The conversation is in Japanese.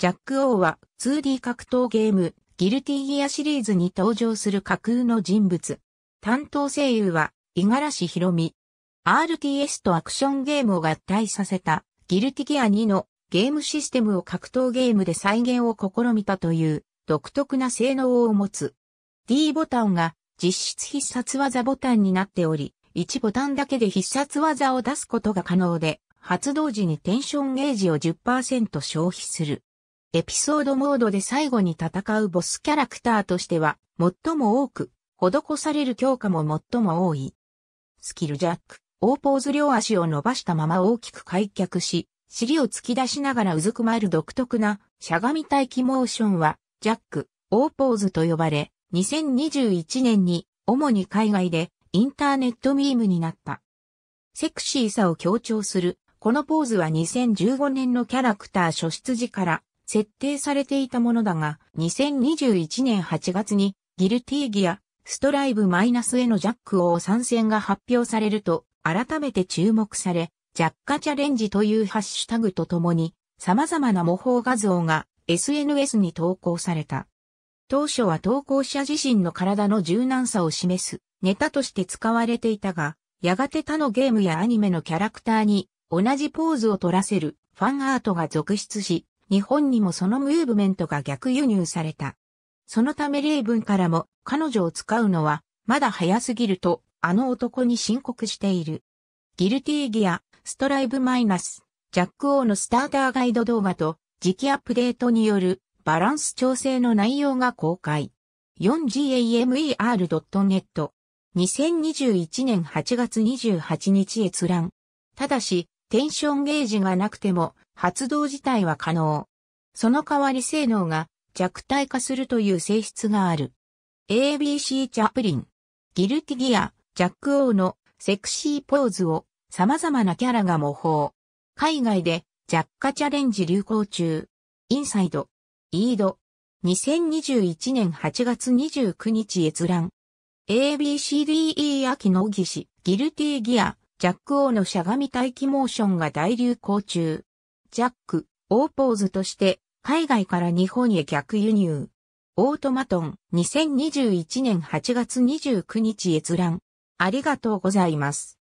ジャック・オーは 2D 格闘ゲーム、ギルティギアシリーズに登場する架空の人物。担当声優は、五十嵐博美。RTS とアクションゲームを合体させた、ギルティギア2のゲームシステムを格闘ゲームで再現を試みたという、独特な性能を持つ。D ボタンが実質必殺技ボタンになっており、1ボタンだけで必殺技を出すことが可能で、発動時にテンションゲージを10%消費する。エピソードモードで最後に戦うボスキャラクターとしては、最も多く、施される強化も最も多い。スキルジャック、大ポーズ両足を伸ばしたまま大きく開脚し、尻を突き出しながらうずくまる独特な、しゃがみ待機モーションは、ジャック、大ポーズと呼ばれ、2021年に、主に海外で、インターネットミームになった。セクシーさを強調する、このポーズは2015年のキャラクター初出時から、設定されていたものだが、2021年8月にギルティーギア、ストライブマイナスへのジャック王参戦が発表されると、改めて注目され、ジャッカチャレンジというハッシュタグとともに、様々な模倣画像が SNS に投稿された。当初は投稿者自身の体の柔軟さを示すネタとして使われていたが、やがて他のゲームやアニメのキャラクターに同じポーズを取らせるファンアートが続出し、日本にもそのムーブメントが逆輸入された。そのため例文からも彼女を使うのはまだ早すぎるとあの男に申告している。ギルティーギア、ストライブマイナス、ジャック王のスターターガイド動画と時期アップデートによるバランス調整の内容が公開。4gamer.net 2021年8月28日閲覧。ただし、テンションゲージがなくても発動自体は可能。その代わり性能が弱体化するという性質がある。ABC チャップリン。ギルティギア、ジャック・オーのセクシーポーズを様々なキャラが模倣。海外でジャッカチャレンジ流行中。インサイド。イード。2021年8月29日閲覧。ABCDE 秋の技師、ギルティギア、ジャック・オーのしゃがみ待機モーションが大流行中。ジャック、オーポーズとして海外から日本へ逆輸入。オートマトン2021年8月29日閲覧。ありがとうございます。